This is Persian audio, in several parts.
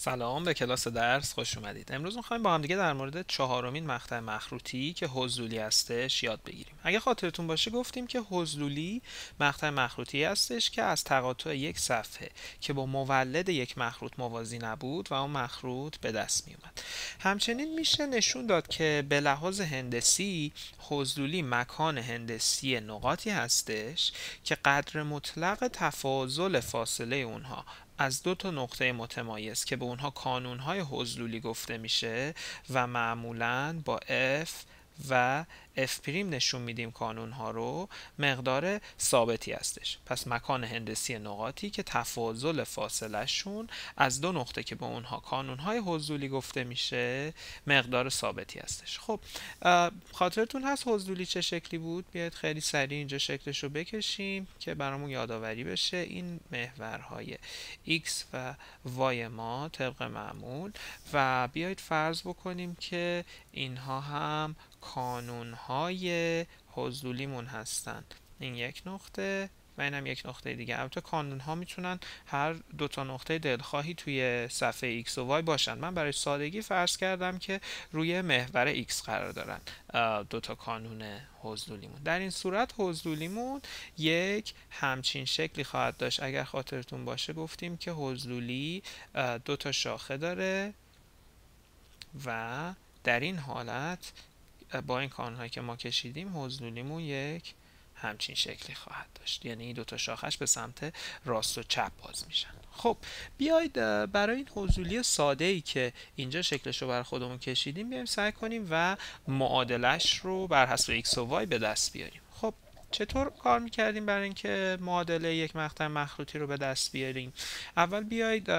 سلام به کلاس درس خوش اومدید امروز میخوایم با هم دیگه در مورد چهارمین مقطع مخروطی که حضولی هستش یاد بگیریم اگه خاطرتون باشه گفتیم که حضلولی مقطع مخروطی هستش که از تقاطع یک صفحه که با مولد یک مخروط موازی نبود و اون مخروط به دست می اومد همچنین میشه نشون داد که به لحاظ هندسی حضولی مکان هندسی نقاطی هستش که قدر مطلق تفاضل فاصله اونها از دو تا نقطه متمایز که به اونها کانونهای حضلولی گفته میشه و معمولا با F و اف پریم نشون میدیم کانون ها رو مقدار ثابتی هستش پس مکان هندسی نقاطی که تفاضل فاصله شون از دو نقطه که به اونها کانون های حضولی گفته میشه مقدار ثابتی هستش خب خاطرتون هست حضولی چه شکلی بود بیاید خیلی سریع اینجا شکلش رو بکشیم که برامون یادآوری بشه این محورهای x و y ما طبق معمول و بیایید فرض بکنیم که اینها هم های حضولیمون هستن این یک نقطه و این هم یک نقطه دیگه البته کانون ها میتونن هر دو تا نقطه دلخواهی توی صفحه x و وای باشن من برای سادگی فرض کردم که روی محور x قرار دارن دو تا کانون حضولیمون در این صورت مون یک همچین شکلی خواهد داشت اگر خاطرتون باشه گفتیم که حضولی دو تا شاخه داره و در این حالت با این کانهایی که ما کشیدیم حضلولیمون یک همچین شکلی خواهد داشت یعنی این دوتا شاخش به سمت راست و چپ باز میشن خب بیایید برای این حضولی ساده ای که اینجا شکلش رو بر خودمون کشیدیم بیایم سعی کنیم و معادلش رو بر حسب x و y به دست بیاریم خب چطور کار میکردیم برای اینکه معادله یک مقطع مخروطی رو به دست بیاریم اول بیایید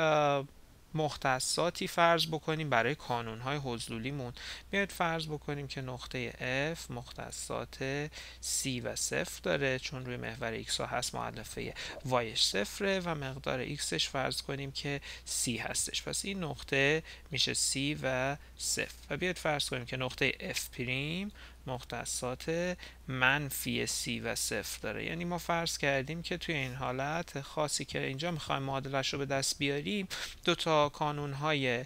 مختصاتی فرض بکنیم برای کانون های حضلولیمون بیاید فرض بکنیم که نقطه F مختصات C و صفر داره چون روی محور X ها هست معلفه وایش صفره و مقدار Xش فرض کنیم که C هستش پس این نقطه میشه C و صفر و بیاید فرض کنیم که نقطه F پریم مختصات منفی سی و صفر داره یعنی ما فرض کردیم که توی این حالت خاصی که اینجا میخوایم معادلش رو به دست بیاریم دو تا کانون های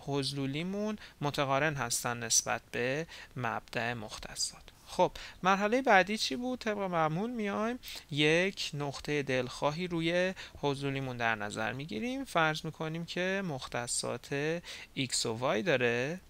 حضلولیمون متقارن هستن نسبت به مبدع مختصات خب مرحله بعدی چی بود طبق معمول میایم یک نقطه دلخواهی روی حضولیمون در نظر میگیریم فرض میکنیم که مختصات x و y داره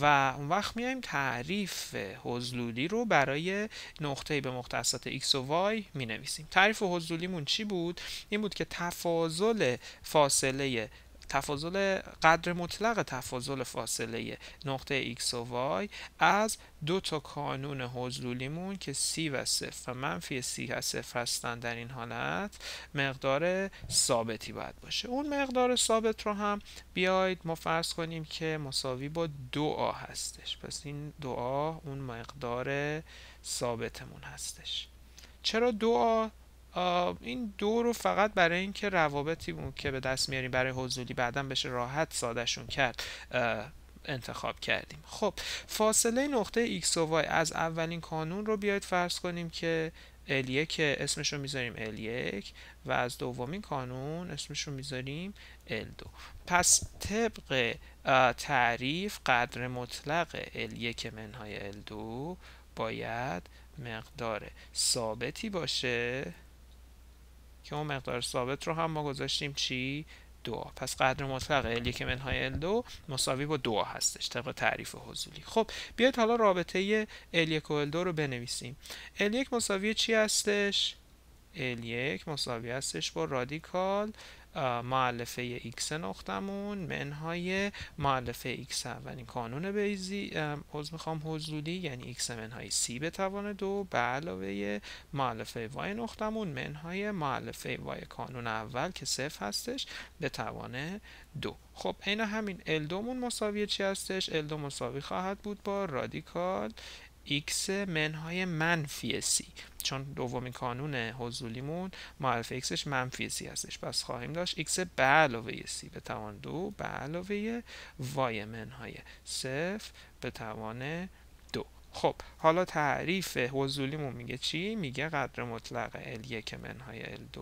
و اون وقت میایم تعریف حضلولی رو برای نقطه به مختصات x و y می نویسیم تعریف حضلولیمون چی بود؟ این بود که تفاضل فاصله تفاضل قدر مطلق تفاضل فاصله نقطه x و y از دو تا کانون حضلولیمون که سی و صفر و منفی سی و صفر هستن در این حالت مقدار ثابتی باید باشه اون مقدار ثابت رو هم بیاید ما فرض کنیم که مساوی با دو آ هستش پس این دو اون مقدار ثابتمون هستش چرا دو این دو رو فقط برای اینکه روابطی که به دست میاریم برای حضوری بعدا بشه راحت سادهشون کرد انتخاب کردیم خب فاصله نقطه x و از اولین کانون رو بیاید فرض کنیم که ال 1 اسمش رو میذاریم ال 1 و از دومین کانون اسمش رو میذاریم L2 پس طبق تعریف قدر مطلق ال 1 منهای L2 باید مقدار ثابتی باشه که اون مقدار ثابت رو هم ما گذاشتیم چی؟ دو پس قدر مطلق L1 منهای L2 مساوی با دو هستش طبق تعریف حضولی خب بیاید حالا رابطه L1 و L2 رو بنویسیم L1 مساوی چی هستش؟ L1 مساوی هستش با رادیکال معلفه x نقطمون منهای معلفه x اولین کانون بیزی از میخوام حضولی یعنی x منهای c به توان دو به علاوه معلفه y نقطمون منهای معلفه y کانون اول که صفر هستش به توان دو خب این همین L2 مون مساوی چی هستش؟ L2 مساوی خواهد بود با رادیکال x منهای منفی c چون دومین کانون حضولیمون معرف xش منفی c هستش پس خواهیم داشت x به علاوه c به توان دو به علاوه y منهای صفر به توان دو خب حالا تعریف حضولیمون میگه چی؟ میگه قدر مطلق l یک منهای L2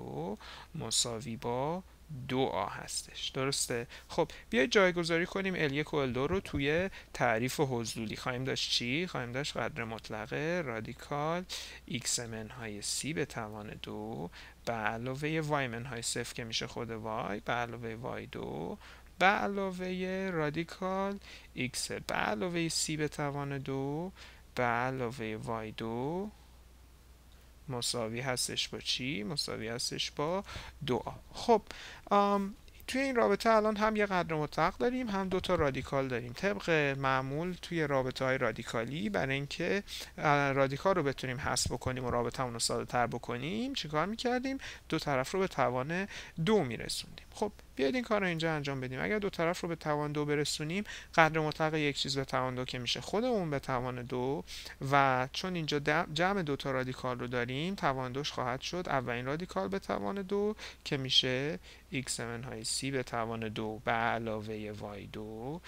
مساوی با دو آ هستش درسته خب بیاید جایگذاری کنیم ال یک و ال دو رو توی تعریف حضولی خواهیم داشت چی خواهیم داشت قدر مطلقه رادیکال x من های c به توان دو به علاوه وای من های صفر که میشه خود وای به علاوه وای دو به علاوه رادیکال x به علاوه سی به توان دو به علاوه وای دو مساوی هستش با چی؟ مساوی هستش با دعا خب توی این رابطه الان هم یه قدر مطلق داریم هم دو تا رادیکال داریم طبق معمول توی رابطه های رادیکالی برای اینکه رادیکال رو بتونیم حذف بکنیم و رابطه رو ساده تر بکنیم چیکار میکردیم دو طرف رو به توان دو میرسوندیم خب بیاید این کار رو اینجا انجام بدیم اگر دو طرف رو به توان دو برسونیم قدر مطلق یک چیز به توان دو که میشه خود به توان دو و چون اینجا جمع دو تا رادیکال رو داریم توان دوش خواهد شد اولین رادیکال به توان دو که میشه x های c به توان دو به علاوه y دو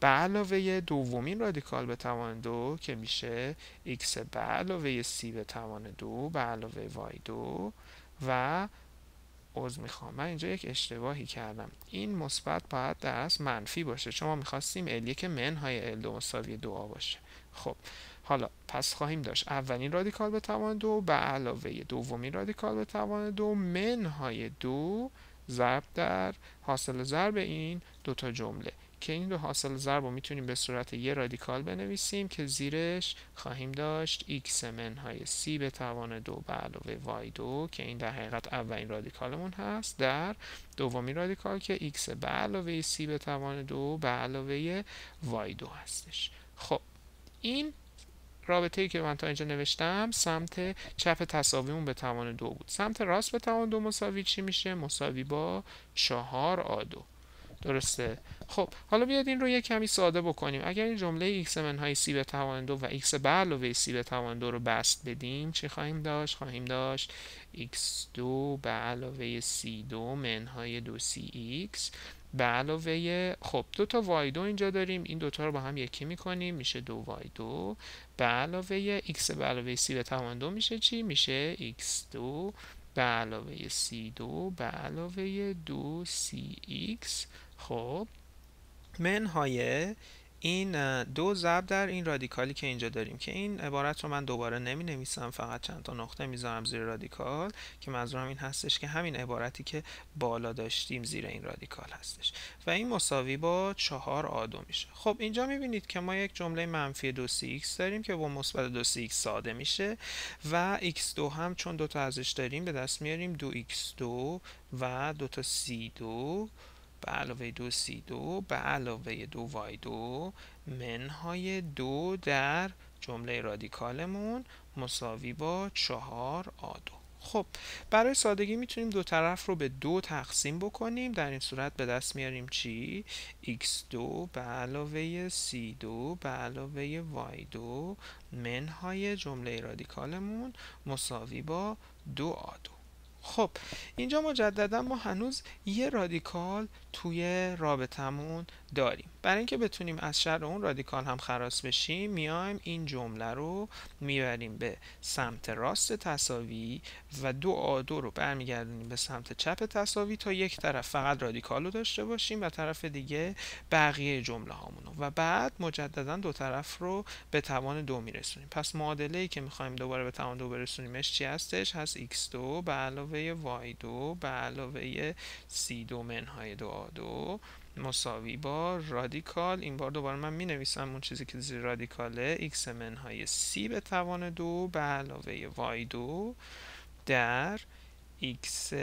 به علاوه دومین رادیکال به توان دو که میشه x به علاوه c به توان دو به علاوه y دو و عذر میخوام من اینجا یک اشتباهی کردم این مثبت باید در منفی باشه چون ما میخواستیم ال من های ال دو مساوی آ باشه خب حالا پس خواهیم داشت اولین رادیکال به توان دو به علاوه دومین رادیکال به توان دو منهای دو ضرب در حاصل ضرب این دوتا جمله که این رو حاصل ضرب رو میتونیم به صورت یه رادیکال بنویسیم که زیرش خواهیم داشت x منهای c به توان دو به علاوه y دو که این در حقیقت اولین رادیکالمون هست در دومی رادیکال که x به علاوه c به توان دو به علاوه y دو هستش خب این رابطه ای که من تا اینجا نوشتم سمت چپ تصاویمون به توان دو بود سمت راست به توان دو مساوی چی میشه؟ مساوی با چهار آدو درسته خب حالا بیاد این رو یه کمی ساده بکنیم اگر این جمله x منهای c به توان دو و x به علاوه c به توان دو رو بست بدیم چی خواهیم داشت خواهیم داشت x2 به علاوه c2 منهای 2cx به علاوه خب دو تا وای 2 اینجا داریم این دوتا رو با هم یکی می‌کنیم میشه دو y 2 به علاوه x به علاوه c به توان دو میشه چی میشه x2 به علاوه c2 به علاوه 2cx خب های این دو ضرب در این رادیکالی که اینجا داریم که این عبارت رو من دوباره نمی نویسم فقط چند تا نقطه میذارم زیر رادیکال که منظورم این هستش که همین عبارتی که بالا داشتیم زیر این رادیکال هستش و این مساوی با چهار آدو میشه خب اینجا بینید که ما یک جمله منفی سی x داریم که با مثبت سی x ساده میشه و x دو هم چون دو تا ازش داریم به دست میاریم دو x 2 و تا c2 به علاوه دو سی دو به علاوه دو وای دو منهای دو در جمله رادیکالمون مساوی با چهار آ دو خب برای سادگی میتونیم دو طرف رو به دو تقسیم بکنیم در این صورت به دست میاریم چی؟ x2 به علاوه c2 به علاوه y2 منهای جمله رادیکالمون مساوی با دو آدو خب اینجا مجددا ما هنوز یه رادیکال توی رابطمون داریم برای اینکه بتونیم از شر اون رادیکال هم خلاص بشیم میایم این جمله رو میبریم به سمت راست تساوی و دو آ دو رو برمیگردونیم به سمت چپ تساوی تا یک طرف فقط رادیکال رو داشته باشیم و طرف دیگه بقیه جمله هامون و بعد مجددا دو طرف رو به توان دو میرسونیم پس معادله ای که میخوایم دوباره به توان دو برسونیمش چی هستش هست x2 به علاوه y2 به علاوه 3، 2، منهای دو، ع دو مساوی با رادیکال این بار دوباره من می نویسم اون چیزی که زیر رادیکاله x menهای 3 به توان دو به علاوه y2 در x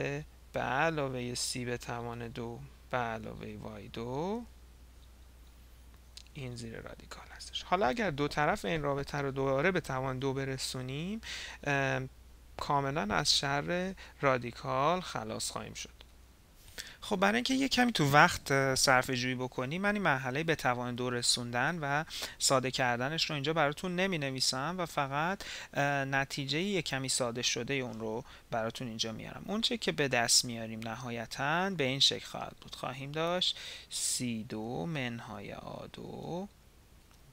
به علاوه 3 به طوان دو به علاوه y2 این زیر رادیکال هستش حالا اگر دو طرف این رابطه رو دواره به طوان دو برسونیم ام کاملا از شر رادیکال خلاص خواهیم شد خب برای اینکه یه کمی تو وقت صرفه جویی بکنی من این مرحله به توان دو رسوندن و ساده کردنش رو اینجا براتون نمی نویسم و فقط نتیجه یه کمی ساده شده اون رو براتون اینجا میارم اون که به دست میاریم نهایتا به این شکل خواهد بود خواهیم داشت سی دو منهای a دو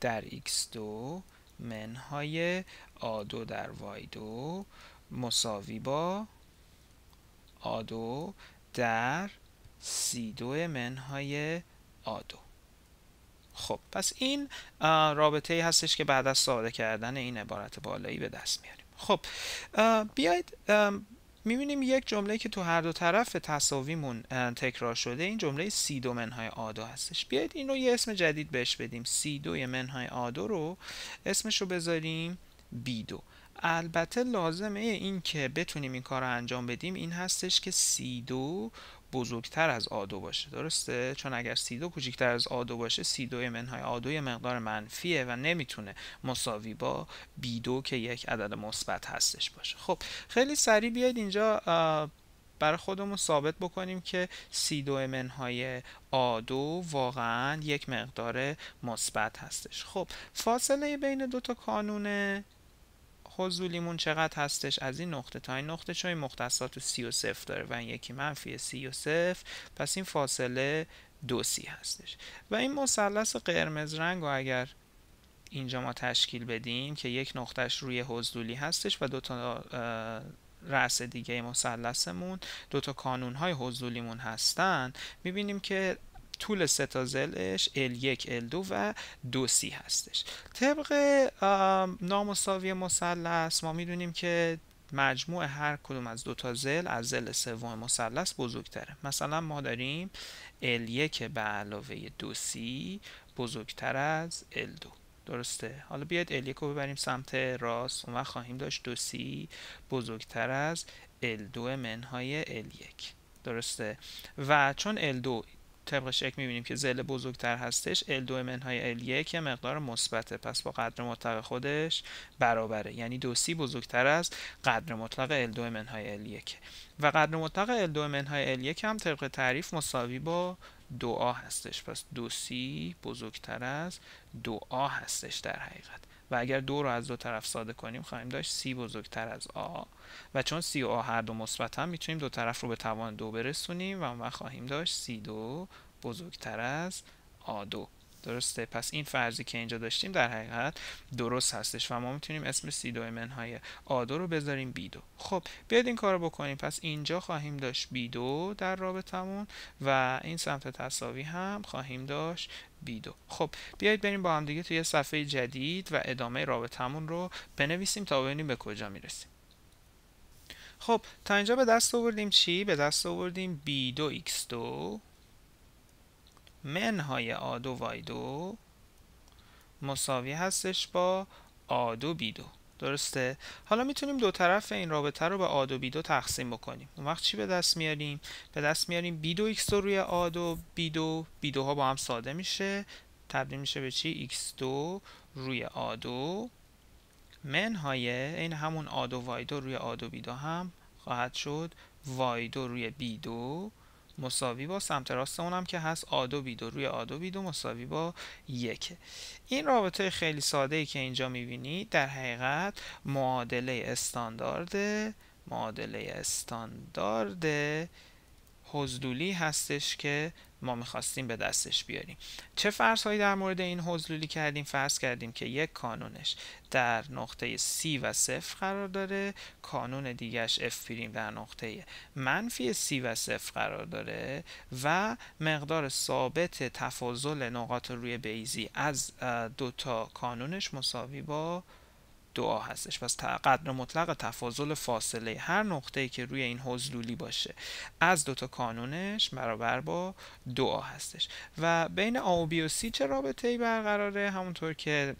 در x دو منهای a دو در y دو مساوی با آدو در سی دو منهای آدو خب پس این رابطه ای هستش که بعد از ساده کردن این عبارت بالایی به دست میاریم خب بیاید میبینیم یک جمله که تو هر دو طرف تصاویمون تکرار شده این جمله سی دو منهای آدو هستش بیاید این رو یه اسم جدید بهش بدیم سی دو منهای آدو رو اسمش رو بذاریم بی دو البته لازمه این که بتونیم این کار رو انجام بدیم این هستش که سی دو بزرگتر از آدو باشه درسته چون اگر سی دو کوچکتر از آدو باشه سی منهای منهای یه مقدار منفیه و نمیتونه مساوی با بی که یک عدد مثبت هستش باشه خب خیلی سریع بیاید اینجا برای خودمون ثابت بکنیم که سی دو منهای آدو واقعا یک مقدار مثبت هستش خب فاصله بین دو تا کانون فضولیمون چقدر هستش از این نقطه تا این نقطه چون این مختصات سی و صفر داره و این یکی منفی سی و صفر پس این فاصله دو سی هستش و این مثلث قرمز رنگ و اگر اینجا ما تشکیل بدیم که یک نقطهش روی حضولی هستش و دو تا رأس دیگه مثلثمون دو تا کانون های حضولیمون هستن میبینیم که طول سه تا زلش L1 L2 و 2C هستش طبق نامساوی مثلث ما میدونیم که مجموع هر کدوم از دو تا زل از زل سوم مثلث بزرگتره مثلا ما داریم L1 به علاوه 2C بزرگتر از L2 درسته حالا بیاید L1 رو ببریم سمت راست اون وقت خواهیم داشت 2C بزرگتر از L2 منهای L1 درسته و چون L2 طبق شکل میبینیم که زل بزرگتر هستش L2 منهای L1 که مقدار مثبته پس با قدر مطلق خودش برابره یعنی دو سی بزرگتر از قدر مطلق L2 منهای L1 و قدر مطلق L2 منهای L1 هم طبق تعریف مساوی با دو آ هستش پس دو سی بزرگتر از دو آ هستش در حقیقت و اگر دو رو از دو طرف ساده کنیم خواهیم داشت سی بزرگتر از آ و چون سی و آ هر دو مثبت هم میتونیم دو طرف رو به توان دو برسونیم و ما خواهیم داشت سی دو بزرگتر از آ دو درسته پس این فرضی که اینجا داشتیم در حقیقت درست هستش و ما میتونیم اسم سی دو منهای آ رو بذاریم بی دو خب بیاید این کار رو بکنیم پس اینجا خواهیم داشت بی دو در رابطمون و این سمت تصاوی هم خواهیم داشت بی دو خب بیایید بریم با هم دیگه توی صفحه جدید و ادامه رابطمون رو بنویسیم تا ببینیم به کجا میرسیم خب تا اینجا به دست آوردیم چی؟ به دست آوردیم b2x2 منهای آ دو وای 2 مساوی هستش با آدو بیدو. درسته حالا میتونیم دو طرف این رابطه رو به آدو بیدو بی تقسیم بکنیم اون وقت چی به دست میاریم به دست میاریم بیدو دو ایکس دو روی آدو دو بی ها با هم ساده میشه تبدیل میشه به چی ایکس دو روی آدو. دو منهای این همون آدو وایدو روی آ دو هم خواهد شد وایدو روی بی 2 مساوی با سمت راست اونم که هست آدو بیدو روی آدو بیدو مساوی با یک این رابطه خیلی ساده ای که اینجا میبینید در حقیقت معادله استاندارد معادله استاندارد حضدولی هستش که ما میخواستیم به دستش بیاریم چه هایی در مورد این حضلولی کردیم فرض کردیم که یک کانونش در نقطه C و صفر قرار داره کانون دیگرش F پریم در نقطه منفی C و صفر قرار داره و مقدار ثابت تفاضل نقاط روی بیزی از دوتا کانونش مساوی با دعا هستش پس قدر مطلق تفاضل فاصله هر نقطه‌ای که روی این حضلولی باشه از دوتا کانونش برابر با دعا هستش و بین A و B و چه رابطه ای برقراره همونطور که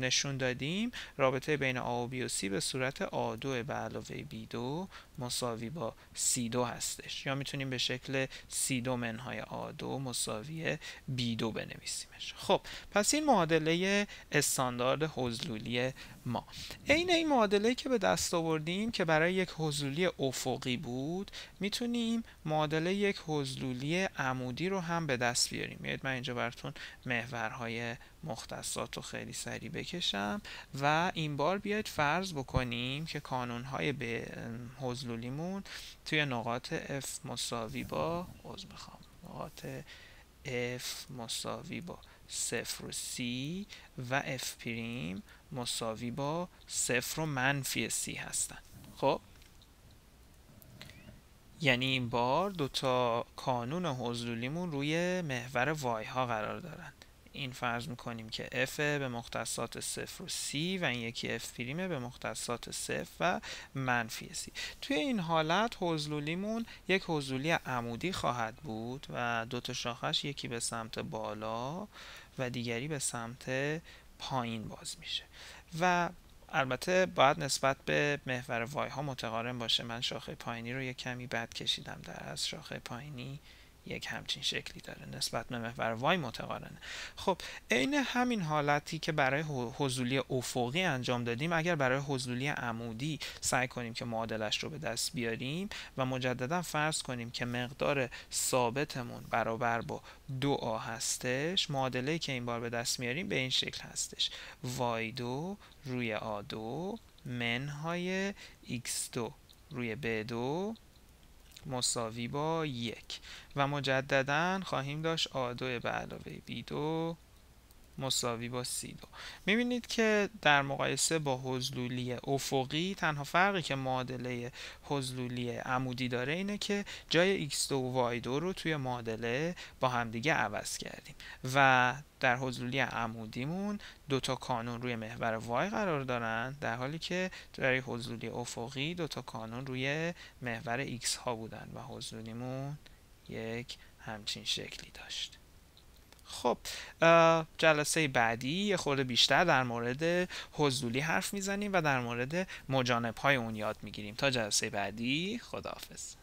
نشون دادیم رابطه بین A و و سی به صورت A2 به علاوه B2 مساوی با C2 هستش یا میتونیم به شکل سی 2 منهای A2 مساوی B2 بنویسیمش خب پس این معادله استاندارد حضلولی ما عین این معادله که به دست آوردیم که برای یک حضلولی افقی بود میتونیم معادله یک حضلولی عمودی رو هم به دست بیاریم میاد من اینجا براتون محورهای مختصات رو خیلی سریع بکشم و این بار بیاید فرض بکنیم که کانون های به حضلولیمون توی نقاط F مساوی با از بخوام نقاط F مساوی با صفر و C و F پریم مساوی با صفر و منفی C هستن خب یعنی این بار دوتا کانون حضلولیمون روی محور وای ها قرار دارن این فرض میکنیم که f به مختصات صفر و c و این یکی f پریمه به مختصات صفر و منفی c توی این حالت حضلولیمون یک حضلولی عمودی خواهد بود و دو تا شاخش یکی به سمت بالا و دیگری به سمت پایین باز میشه و البته باید نسبت به محور وای ها متقارن باشه من شاخه پایینی رو یک کمی بد کشیدم در از شاخه پایینی یک همچین شکلی داره نسبت به محور وای متقارنه خب عین همین حالتی که برای حضولی افقی انجام دادیم اگر برای حضولی عمودی سعی کنیم که معادلش رو به دست بیاریم و مجددا فرض کنیم که مقدار ثابتمون برابر با دو آ هستش معادله که این بار به دست میاریم به این شکل هستش وای دو روی آ دو منهای x2 روی b2 مساوی با یک و مجددا خواهیم داشت a2 به علاوه b2 مساوی با سی میبینید که در مقایسه با حضلولی افقی تنها فرقی که معادله حضلولی عمودی داره اینه که جای x2 و y2 رو توی معادله با همدیگه عوض کردیم و در حضلولی عمودیمون دو تا کانون روی محور وای قرار دارن در حالی که در حضلولی افقی دو تا کانون روی محور x ها بودن و حضلولیمون یک همچین شکلی داشت خب جلسه بعدی یه خورده بیشتر در مورد حضولی حرف میزنیم و در مورد مجانب های اون یاد میگیریم تا جلسه بعدی خداحافظ